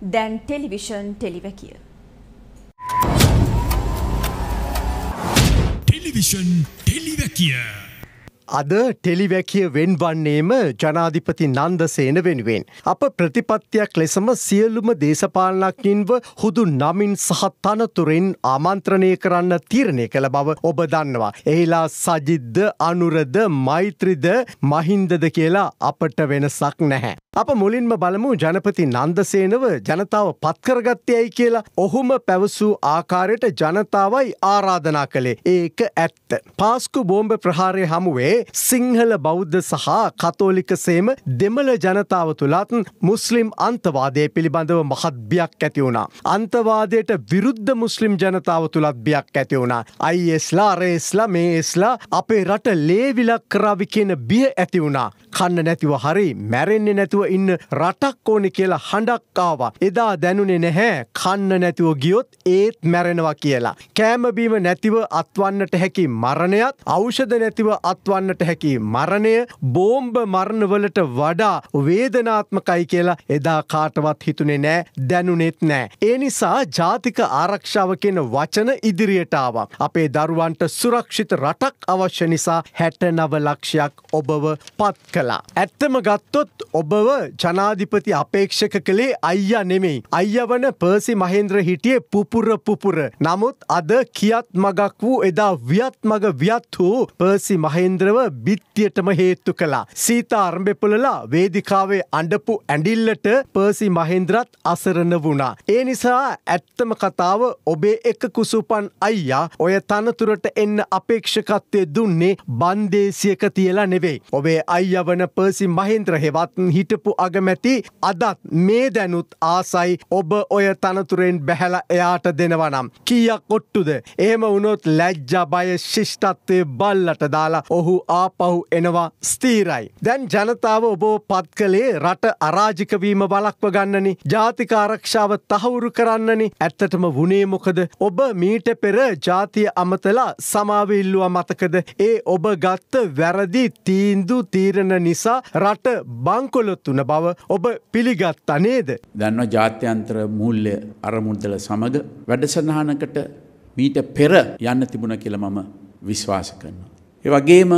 දැන් television ටෙලිවැකිය. Television ටෙලිවැකිය. අද ටෙලිවැකිය වෙන් වන්නේම ජනාධිපති නන්දසේන වෙනුවෙන්. අප ප්‍රතිපත්තියක් ලෙසම සියලුම දේශපාලනක්නින්ව හුදු නමින් සහ තනතුරෙන් ආමන්ත්‍රණය කරන්න තීරණය කළ බව ඔබ දන්නවා. එහිලා සජිද්ද අනුරද මෛත්‍රිද මහින්දද කියලා අපට වෙනසක් නැහැ. අප මුලින්ම බලමු ජනපති නන්දසේනව ජනතාව පත්කරගත්තයයි කියලා ඔහුම පැවසූ ආකාරයට ජනතාවයි ආරාධනා කළේ ඒක ඇත්ත. පාස්කු බෝම්භ ප්‍රහාරය හමුවේ සිංහල බෞද්ධ සහ කතෝලික සේම දෙමළ ජනතාව තුළත් මුස්ලිම් අන්තවාදය පිළිබඳව මහත් බියක් ඇති වුණා. අන්තවාදයට විරුද්ධ මුස්ලිම් ජනතාව තුළත් බියක් ඇති වුණා. අයිස්ලා රේස්ලා මේ එස්ලා අපේ රට ලේවිලක් කරාවි කියන බිය ඇති වුණා. කන්න නැතිව හරි මැරෙන්නේ නැතුව නැතුව ඉන්න රටක් ඕනි කියලා හඬක්කාවා. එදා දැනුනේ නැහැ කන්න නැතුව ගියොත් ඒත් මැරෙනවා කියලා. කෑමබීම නැතිව අත්වන්නට හැකි මරණයත් අෞෂධ නැතිව අත්වන්නට හැකි මරණය බෝම්බ මරණවලට වඩා වේදනාත්මකයි කියලා එදා කාටවත් හිතුනේ නෑ දැනුනෙත් නෑ. ඒ නිසා ජාතික ආරක්ෂාව කියෙන වචන ඉදිරියටාවක්. අපේ දරුවන්ට සුරක්ෂිත රටක් අවශ්‍ය නිසා හැට නව ලක්ෂයක් ඔබව පත් කලා. ඇත්තම ගත්තොත් ඔබව ජනාධිපති අපේක්ෂක කළේ අයියා නෙමෙයි. අයිය වන පර්සි මහින්ද්‍ර හිටියේ පුපුර පුපුර. නමුත් අද කියත් මගක් වූ එදා වියත් මග වියත් වූ පර්සි මහින්ද්‍රව බිත්තියටම හේත්තු කලා. සීතා අරම්භෙපුලලා වේදිකාවේ අඩපු ඇඩිල්ලට පර්සි මහින්ද්‍රත් අසරණ වුණා. ඒ නිසා ඇත්තම කතාව ඔබේ එක කුසුපන් අයියා ඔය තනතුරට එන්න අපේක්ෂකත්වය දුන්නේ බන්දේසියක තියලා නෙවෙයි. ඔබේ අයිය වන පර්සි මහින්ද්‍ර හෙවත් හිට හිටපු අගමැති අදත් මේ දැනුත් ආසයි ඔබ ඔය තනතුරෙන් බැහැල එයාට දෙනවනම්. කියක් කොට්ටුද එහෙම වුණොත් ලැජ්ජබය ශිෂ්ටත්වය බල්ලට දාලා ඔහු ආපහු එනවා ස්තීරයි. දැන් ජනතාව ඔබෝ පත් කළේ රට අරාජිකවීම වලක්ව ගන්නනි ජාතික ආරක්ෂාව තහවුරු කරන්නනි ඇත්තටම වුණේ මොකද ඔබ මීට පෙර ජාතිය අමතලා සමාවිල්ලුව මතකද ඒ ඔබ ගත්ත වැරදි තීන්දු තීරණ නිසා රට බංකොලොත්තු වන බව ඔබ පිළිගත් අනේද. දන්න ජාත්‍යන්ත්‍ර මුූල්ලය අරමුදල සමඟ වැඩසඳහනකට මීට පෙර යන්න තිබුණ කියල මම විශ්වාස කරනවා. ඒ වගේම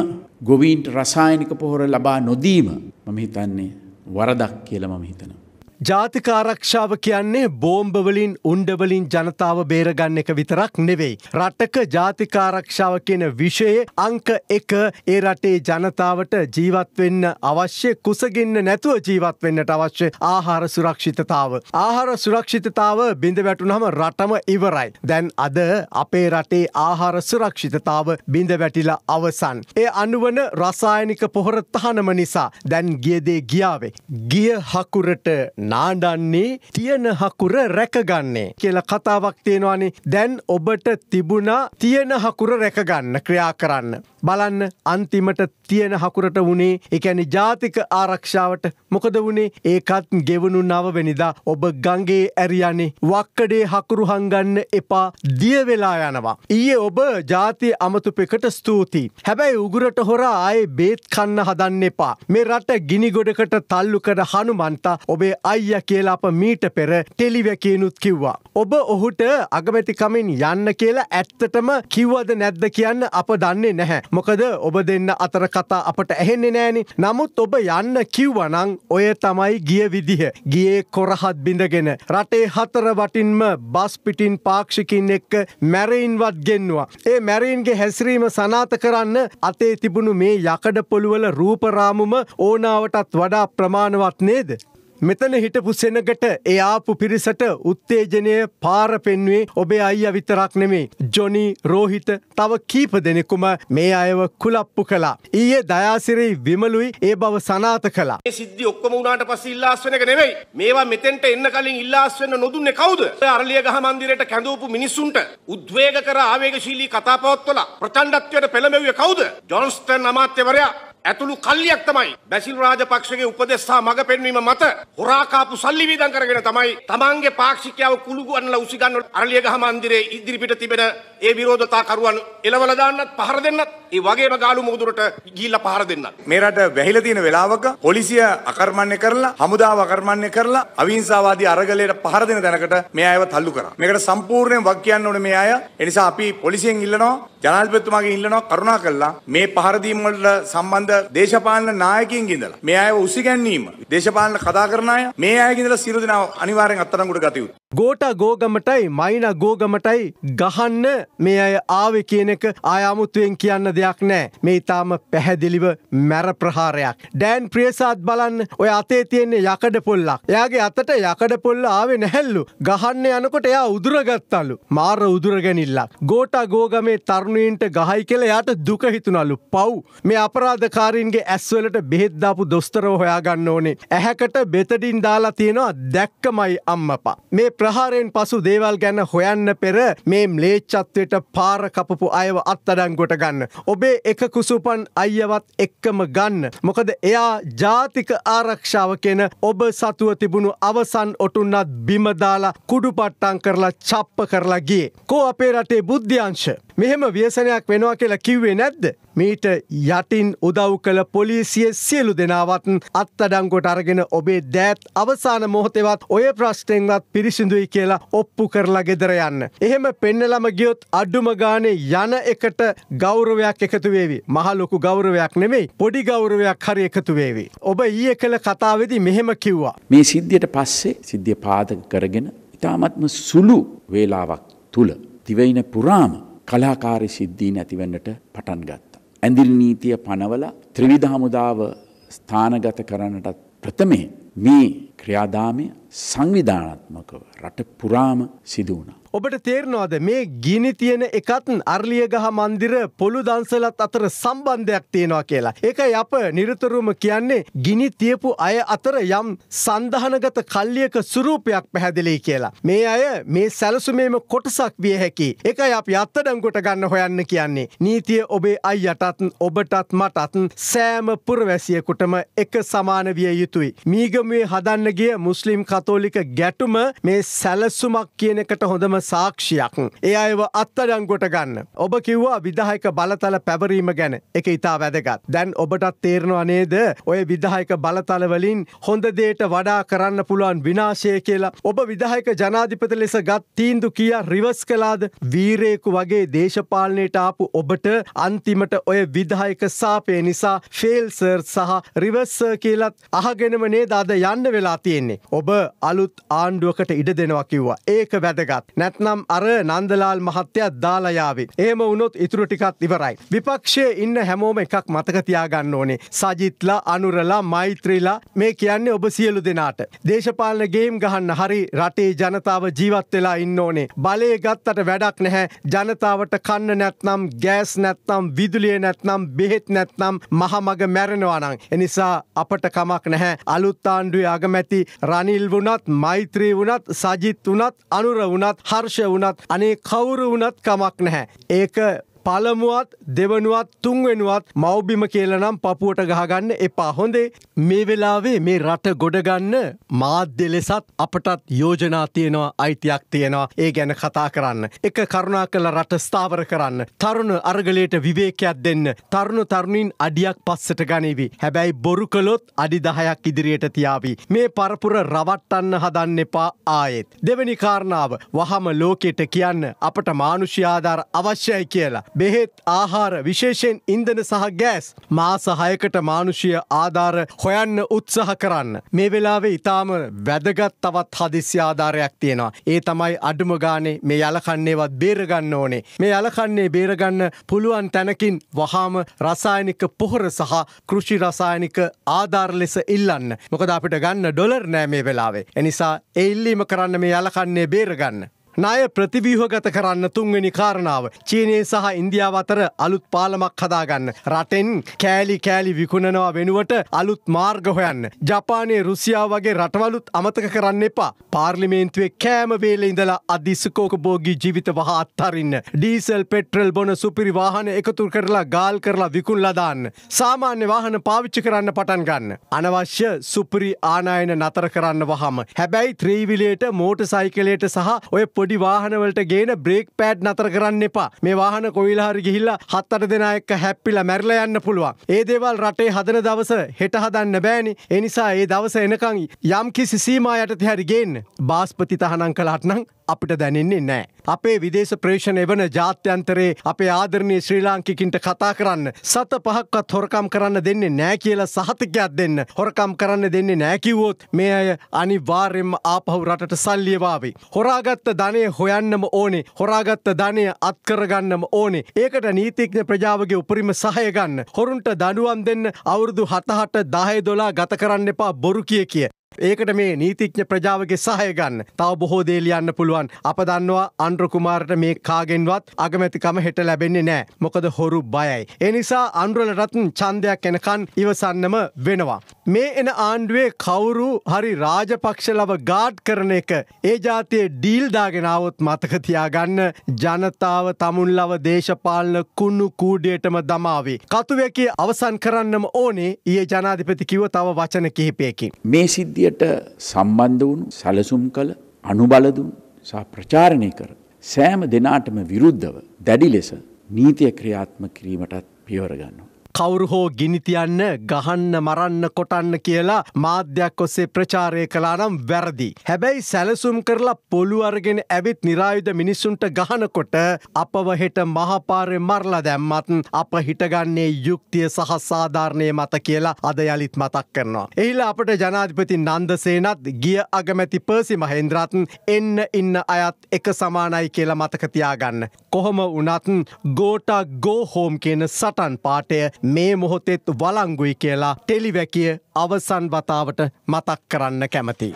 ගොවීන්ට රසායනික පොහොර ලබා නොදීම මම හිතන්නේ වරදක් කියල මම හිතනවා. ජාතික ආරක්ෂාව කියන්නේ බෝම්බවලින් උන්ඩවලින් ජනතාව බේරගන්න එක විතරක් නෙවෙයි. රටක ජාතික ආරක්ෂාව කියන විෂයේ අංක එක ඒ රටේ ජනතාවට ජීවත්වෙන්න අවශ්‍ය කුසගින්න නැතුව ජීවත්වෙන්නට අවශ්‍ය ආහාර සුරක්ෂිතතාව. ආහාර සුරක්ෂිතතාව බිඳ වැටුනහම රටම ඉවරයි. දැන් අද අපේ රටේ ආහාර සුරක්ෂිතතාව බිඳ වැටිලා අවසන්. ඒ අනුවන රසායනික පොහොර තහනම නිසා දැන් ගියදේ ගියාවේ. ගිය හකුරට නාඩන්නේ තියෙන හකුර රැකගන්නේ කියලා කතාවක් තියෙනවානේ දැන් ඔබට තිබුණා තියෙන හකුර රැකගන්න ක්‍රියා කරන්න. බලන්න අන්තිමට තියෙන හකුරට වනේ එකැනි ජාතික ආරක්ෂාවට මොකද වනේ ඒකත් ගෙවනු නවවෙනිදා ඔබ ගංගේ ඇරියනේ වක්කඩේ හකුරු හංගන්න එපා දියවෙලා යනවා. ඊයේ ඔබ ජාතිය අමතුපෙකට ස්තුූතියි. හැබැයි උගුරට හොර ආයේ බේත් කන්න හදන්න එපා. මේ රට ගිනිගොඩකට තල්ලු කර හනුමන්තා ඔබේ අ අයිය කියලා අප මීට පෙර ටෙලිවැකීනුත් කිව්වා. ඔබ ඔහුට අගමැතිකමින් යන්න කියලා ඇත්තටම කිව්වද නැද්ද කියන්න අප දන්නේ නැහැ. මොකද ඔබ දෙන්න අතර කතා අපට ඇහෙන්නේ නෑනි. නමුත් ඔබ යන්න කිව්වනං ඔය තමයි ගිය විදිහ. ගියේ කොරහත් බිඳගෙන. රටේ හතර වටින්ම බස් පිටින් පාක්ෂිකින් එක්ක මැරයින්වත් ගෙන්වා. ඒ මැරීන්ගේ හැසිරීම සනාත කරන්න අතේ තිබුණු මේ යකඩ පොළුවල රූපරාමුම ඕනාවටත් වඩා ප්‍රමාණවත් නේද. මෙතන හිටපු සෙනගට ඒ ආපු පිරිසට උත්තේජනය පාර පෙන්වේ ඔබේ අයිය විතරක් නෙමේ. ජොනි රෝහිත තව කීප දෙනෙකුම මේ අයව කුලප්පු කලා. ඊයේ දයාසිරෙයි විමලුයි ඒ බව සනාත කලා. ඒ සිද්ධි ඔක්කොම වුණාට පස්සේ ඉල්ලාස් වෙන එක නෙමෙයි. මේවා මෙතෙන්ට එන්න කලින් ඉල්ලාස් වෙන්න නොදුන්නේ කවුද? අරලිය ගහ මන්දිරයට කැඳවපු මිනිස්සුන්ට උද්වේග කර ආවේගශීලී කතා පවත්වලා ප්‍රචණ්ඩත්වයට පෙළඹෙව්වේ කවුද? ජොන්ස්ටන් අමාත්‍යවරයා ඇතුළු කල්ලියක් තමයි බැසිල් රාජපක්ෂගේ උපදෙස් සහ මඟ පෙන්වීම මත හොරා කාපු සල්ලි වීදම් කරගෙන තමයි තමන්ගේ පාක්ෂිකයව කුළු ගන්නලා උසිගන්න අරලියගහ මන්දිරයේ ඉදිරිපිට තිබෙන ඒ විරෝධතා කරුවන් එලවලා දාන්නත් පහර දෙන්නත් ඒ වගේම ගාලු මුහුදුරට ගිහිල්ලා පහර දෙන්නත්. මේ රට වැහිලා තියෙන වෙලාවක පොලිසිය අකර්මණ්‍ය කරලා, හමුදාව අකර්මණ්‍ය කරලා, අවිහිංසාවාදී අරගලයට පහර දෙන දැනකට මේ අයව තල්ලු කරා. මේකට සම්පූර්ණයෙන් වක් කියන්න ඕනේ මේ අය. ඒ නිසා අපි පොලිසියෙන් ඉල්ලනවා, ජනාධිපතිතුමාගෙන් ඉල්ලනවා කරුණා කරලා මේ පහර දීම වලට සම්බන්ධ දේශපාලන නායකින්ගෙන් ඉඳලා මේ අයව උසිගැන්වීම, දේශපාලන කතා කරන අය මේ අයගෙන් ඉඳලා සියලු දෙනා අනිවාර්යෙන් අත්අඩංගුවට ගත යුතුයි. ගෝට ගෝගමටයි මයින ගෝගමටයි ගහන්න මේ අය ආවේ කියන එක ආයාමුත්වෙන් කියන්න දෙයක්. දෙයක් නෑ මේ ඉතාම පැහැදිලිව මැර ප්‍රහාරයක් ඩෑන් ප්‍රියසාත් බලන්න ඔය අතේ තියෙන්නේ යකඩ පොල්ලක් එයාගේ අතට යකඩ පොල්ල ආවේ නැහැල්ලු ගහන්න යනකොට එයා උදුරගත්තලු මාර උදුරගැනිල්ලක් ගෝටා ගෝගමේ තරුණීන්ට ගහයි කියලා යාට දුක හිතුනලු පව් මේ අපරාධකාරීන්ගේ ඇස්වලට බෙහෙත්දාපු දොස්තරව හොයාගන්න ඕනේ ඇහැකට බෙතඩින් දාලා තියෙනවා දැක්කමයි අම්මපා මේ ප්‍රහාරයෙන් පසු දේවල් ගැන හොයන්න පෙර මේ ම්ලේච්චත්වයට පාර කපපු අයව අත්තඩන් ගොට ගන්න ඔබේ එක කුසුපන් අයවත් එක්කම ගන්න. මොකද එයා ජාතික ආරක්ෂාව කෙන ඔබ සතුව තිබුණු අවසන් ඔටුන්නත් බිමදාලා කුඩු පට්ටන් කරලා චප්ප කරලා ගිය. කෝ අපේ රටේ බුද්ධ්‍යංශ. මෙහෙම ව්‍යසනයක් වෙනවා කියලා කිව්වේ නැද්ද. මීට යටින් උදව් කළ පොලිසිය සියලු දෙනාවත් අත්තඩංගොට අරගෙන ඔබේ දෑත් අවසාන මොහොතෙවත් ඔය ප්‍රශ්ටෙන්වත් පිරිසිඳුයි කියලා ඔප්පු කරලා ගෙදර යන්න. එහෙම පෙන්නලම ගියොත් අඩ්ඩුම ගානේ යන එකට ගෞරවයක් එකතුවේවි. මහලොකු ගෞරවයක් නෙමෙයි පොඩි ගෞරවයක් හරි එකතුවේවි. ඔබ ඊය කළ කතාවෙදි මෙහෙම කිව්වා. මේ සිද්ධියට පස්සේ සිද්ධිය පාදක කරගෙන ඉතාමත්ම සුළු වේලාවක් තුළ දිවයින පුරාම කලාකාරි සිද්ධීන් ඇතිවන්නට පටන්ගත්. ඇඳිල් නීතිය පනවල ත්‍රවිධ හමුදාව ස්ථානගත කරන්නටත් ප්‍රථමේ මේ ක්‍රියාදාමය සංවිධානත්මකව රට පුරාම සිදු වුණා. ඔබට තේරනවාද මේ ගිනි තියෙන එකත් අර්ලියගහ මන්දිර පොළු දන්සලත් අතර සම්බන්ධයක් තියෙනවා කියලා. ඒකයි අප නිරතුරුම කියන්නේ ගිනි තියපු අය අතර යම් සන්දහනගත කල්ලියක සුරූපයක් පැහැදිලි කියලා. මේ අය මේ සැලසුමේම කොටසක් විය හැකි. එකයි අප අත්තඩංගොට ගන්න හොයන්න කියන්නේ. නීතිය ඔබේ අයියටත් ඔබටත් මටත් සෑම පුරවැසියකුටම එක සමාන විය යුතුයි. මීග මේ හදන්න ගිය මුස්ලිම් කතෝලික ගැටුම මේ සැලසුමක් කියනකට හොඳම සාක්ෂියක්. ඒ අයව අත්තඩංගොට ගන්න. ඔබ කිව්වා විදාහයක බලතල පැවරීම ගැන එක ඉතා වැදගත්. දැන් ඔබටත් තේරෙනවා නේද ඔය විදාහයක බලතලවලින් හොඳ දේට වඩා කරන්න පුළුවන් විනාශය කියලා. ඔබ විදාහයක ජනාධිපති ලෙස ගත් තීන්දු කියා රිවස් කලාද වීරයෙකු වගේ දේශපාලනයට ආපු ඔබට අන්තිමට ඔය විදාහයක සාපය නිසා ෆෙල්සර් සහ රිවස්ස කියලත් අහගෙනම නේද අද අද යන්න වෙලා තියෙන්නේ. ඔබ අලුත් ආණ්ඩුවකට ඉඩ දෙනවා කිව්වා. ඒක වැදගත්. නැත්නම් අර නන්දලාල් මහත්තයා දාලයාවේ. එහෙම වුණොත් ඉතුරු ටිකත් ඉවරයි. විපක්ෂයේ ඉන්න හැමෝම එකක් මතක තියාගන්න ඕනේ. සජිත්ලා, අනුරලා, මෛත්‍රීලා මේ කියන්නේ ඔබ සියලු දෙනාට. දේශපාලන ගේම් ගහන්න හරි රටේ ජනතාව ජීවත් වෙලා ඉන්න ඕනේ. බලය ගත්තට වැඩක් නැහැ. ජනතාවට කන්න නැත්නම් ගෑස් නැත්නම් විදුලිය නැත්නම් බෙහෙත් නැත්නම් මහමග මැරෙනවා නම්. එනිසා අපට කමක් නැහැ. අලුත් ආණ්ඩුව ආණ්ඩුවේ අගමැති රනිල් වුණත් මෛත්‍රී වුණත් සජිත් වුණත් අනුර වුණත් හර්ෂ වුණත් අනේ කවුරු වුණත් කමක් නැහැ. ඒක පළමුුවත් දෙවනුවත් තුන්වෙනුවත් මවබිම කියලනම් පපුුවට ගහගන්න එපා හොඳේ මේ වෙලාවේ මේ රට ගොඩගන්න මාධ්‍ය ලෙසත් අපටත් යෝජනා තියෙනවා අයිතියක් තියෙනවා ඒ ගැන කතා කරන්න. එක කරුණා කළ රට ස්ථාවර කරන්න. තරුණ අර්ගලයට විවේකයක් දෙන්න. තරුණ තරුණින් අඩියක් පස්සට ගනිවි. හැබැයි බොරු කළොත් අඩිදහයක් ඉදිරියට තියාවී. මේ පරපුර රවට්ටන්න හදන්න එපා ආයෙත්. දෙවැනි කාරණාව වහම ලෝකෙට කියන්න අපට මානුෂ්‍යාධාර අවශ්‍යයි කියලා. බෙහෙත් ආහාර විශේෂයෙන් ඉන්දන සහ ගෑස් මාස හයකට මානුෂය ආධාර හොයන්න උත්සහ කරන්න. මේ වෙලාවේ ඉතාම වැදගත් තවත් හදිසි ආධාරයක් තියෙනවා. ඒ තමයි අඩුම ගානේ මේ යලකන්නේවත් බේරගන්න ඕනේ. මේ යලකන්නේ බේරගන්න පුළුවන් තැනකින් වහාම රසායනික පොහොර සහ කෘෂි රසායනික ආධාර ලෙස ඉල්ලන්න. මොකද අපිට ගන්න ඩොලර් නෑ මේ වෙලාවේ. එනිසා ඒ ඉල්ලීම කරන්න මේ යලකන්නේ බේරගන්න. ණය ප්‍රතිව්‍යුහගත කරන්න තුන්වෙනි කාරණාව චීනය සහ ඉන්දියාව අතර අලුත් පාලමක් හදාගන්න රටෙන් කෑලි කෑලි විකුණනවා වෙනුවට අලුත් මාර්ග හොයන්න ජපානයේ රුසියාව වගේ රටවලුත් අමතක කරන්න එපා පාර්ලිමේන්තුවේ කෑම වේලේ ඉඳලා අදිස්සකෝක භෝගී ජීවිත වහ අත්හරින්න ඩීසල් පෙට්‍රල් බොන සුපිරි වාහන එකතු කරලා ගාල් කරලා විකුණලා දාන්න සාමාන්‍ය වාහන පාවිච්චි කරන්න පටන් ගන්න අනවශ්‍ය සුපිරි ආනායන නතර කරන්න වහම හැබැයි ත්‍රීවිලයට මෝටර් සයිකලයට සහ ඔය පොඩි වාහනවලට ගේන බ්‍රේක් පෑඩ් නතර කරන්න එපා මේ වාහන කොයිල්හරි ගිහිල්ලා හත් අට දෙනා එක්ක හැප්පිලා මැරලා යන්න පුළුවන් ඒ දේවල් රටේ හදන දවස හෙට හදන්න බෑනි ඒ නිසා ඒ දවස එනකන් යම් කිසි සීමා යටතේ හරි ගේන්න බාස්පති තහනම් කළාට නම් අපිට දැනෙන්නේ නෑ අපේ විදේශ ප්‍රේෂණ එවන ජාත්‍යන්තරේ අපේ ආදරණය ශ්‍රී ලාංකිකින්ට කතා කරන්න සත පහක්වත් හොරකම් කරන්න දෙන්නේ නෑ කියලා සහතිකයක් දෙන්න හොරකම් කරන්න දෙන්නේ නෑකිවෝත් මේ අය අනිවාර්යෙන්ම ආපහු රටට සල්ලියවාවේ හොරාගත්ත දන්න ධනය හොයන්නම ඕනේ හොරාගත්ත ධනය අත්කරගන්නම ඕනේ ඒකට නීතිඥ ප්‍රජාවගේ උපරිම සහයගන්න හොරුන්ට දඩුවම් දෙන්න අවුරුදු හතහට දාහය දොලා ගත කරන්න එපා බොරු කිය කිය ඒකට මේ නීතිඥ ප්‍රජාවගේ සහය ගන්න. තව බොහෝ දේ ලියන්න පුළුවන්. අප දන්නවා අනුර කුමාරට මේ කාගෙන්වත් අගමැතිකම හෙට ලැබෙන්නේ නැහැ. මොකද හොරු බයයි. ඒ නිසා අනුරලටත් ඡන්දයක් එනකන් ඉවසන්නම වෙනවා. මේ එන ආණ්ඩුවේ කවුරු හරි රාජපක්ෂලව ගාඩ් කරන එක ඒ જાතියේ ඩීල් දාගෙන આવොත් මතක තියාගන්න ජනතාව තමුන්ලව දේශපාලන කුණු කූඩියටම දමාවේ. කතුවේකේ අවසන් කරන්නම ඕනේ ඊයේ ජනාධිපති කිව්ව තව වචන කිහිපයකින්. මේ සිද්ධිය විකෘතියට සම්බන්ධ වුණු සැලසුම් කළ අනුබලදුන් සහ ප්‍රචාරණය කර සෑම දෙනාටම විරුද්ධව දැඩි ලෙස නීතිය ක්‍රියාත්ම කිරීමටත් පියවර ගන්නවා. කවුරු හෝ ගිනිතියන්න ගහන්න මරන්න කොටන්න කියලා මාධ්‍යයක් ඔස්සේ ප්‍රචාරය කලා නම් වැරදි. හැබැයි සැලසුම් කරලා පොළු අරගෙන ඇවිත් නිරායුධ මිනිස්සුන්ට ගහනකොට අපවහෙට මහපාරය මරලා දැම්මත් අප හිටගන්නේ යුක්තිය සහ සාධාරණය මත කියලා අද යළිත් මතක් කරනවා. එහිලා අපට ජනාධිපති නන්දසේනත් ගිය අගමැති පර්සි මහෙන්ද්‍රත්න් එන්න ඉන්න අයත් එක සමානයි කියලා මතකතියාගන්න. කොහොම වනත්න් ගෝටා ගෝහෝම් කියන සටන් පාටය මේ මොහොතෙත් වලංගුයි කියලා ටෙලිවැකිය අවසන් වතාවට මතක් කරන්න කැමති.